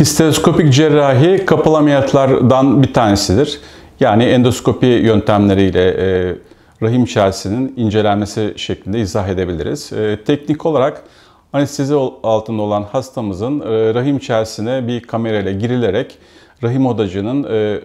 Histeroskopik cerrahi kapalı ameliyatlardan bir tanesidir. Yani endoskopi yöntemleriyle e, rahim içerisinin incelenmesi şeklinde izah edebiliriz. E, teknik olarak anestezi altında olan hastamızın e, rahim içerisine bir kamerayla girilerek rahim odacının e,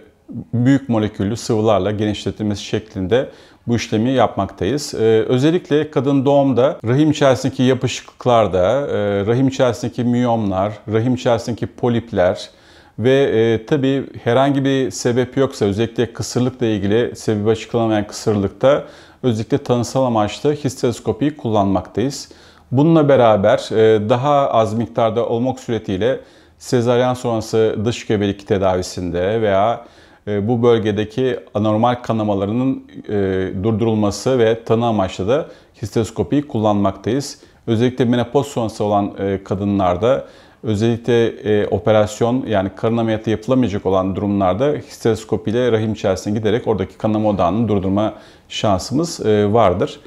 büyük moleküllü sıvılarla genişletilmesi şeklinde bu işlemi yapmaktayız. Ee, özellikle kadın doğumda rahim içerisindeki yapışıklıklarda, e, rahim içerisindeki miyomlar, rahim içerisindeki polipler ve e, tabii herhangi bir sebep yoksa özellikle kısırlıkla ilgili sebebi açıklanamayan kısırlıkta özellikle tanısal amaçlı histeroskopiyi kullanmaktayız. Bununla beraber e, daha az miktarda olmak suretiyle sezaryen sonrası dış gebelik tedavisinde veya e, bu bölgedeki anormal kanamalarının e, durdurulması ve tanı amaçlı da histeroskopiyi kullanmaktayız. Özellikle menopoz sonrası olan e, kadınlarda özellikle operasyon yani karın ameliyatı yapılamayacak olan durumlarda histeroskopi ile rahim içerisine giderek oradaki kanama odağını durdurma şansımız vardır.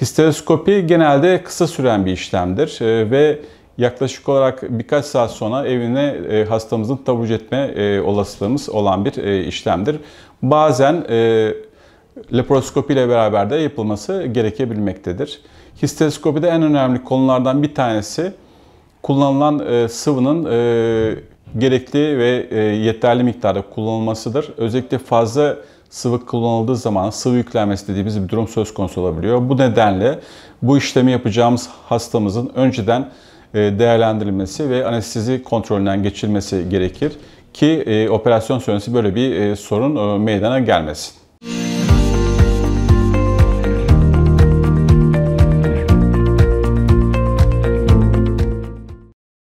Histeroskopi genelde kısa süren bir işlemdir ve yaklaşık olarak birkaç saat sonra evine e, hastamızın taburcu etme e, olasılığımız olan bir e, işlemdir. Bazen leproskopi ile beraber de yapılması gerekebilmektedir. Histeroskopide en önemli konulardan bir tanesi kullanılan sıvının gerekli ve yeterli miktarda kullanılmasıdır. Özellikle fazla sıvı kullanıldığı zaman sıvı yüklenmesi dediğimiz bir durum söz konusu olabiliyor. Bu nedenle bu işlemi yapacağımız hastamızın önceden e, değerlendirilmesi ve anestezi kontrolünden geçirilmesi gerekir ki e, operasyon sonrası böyle bir e, sorun meydana gelmesin.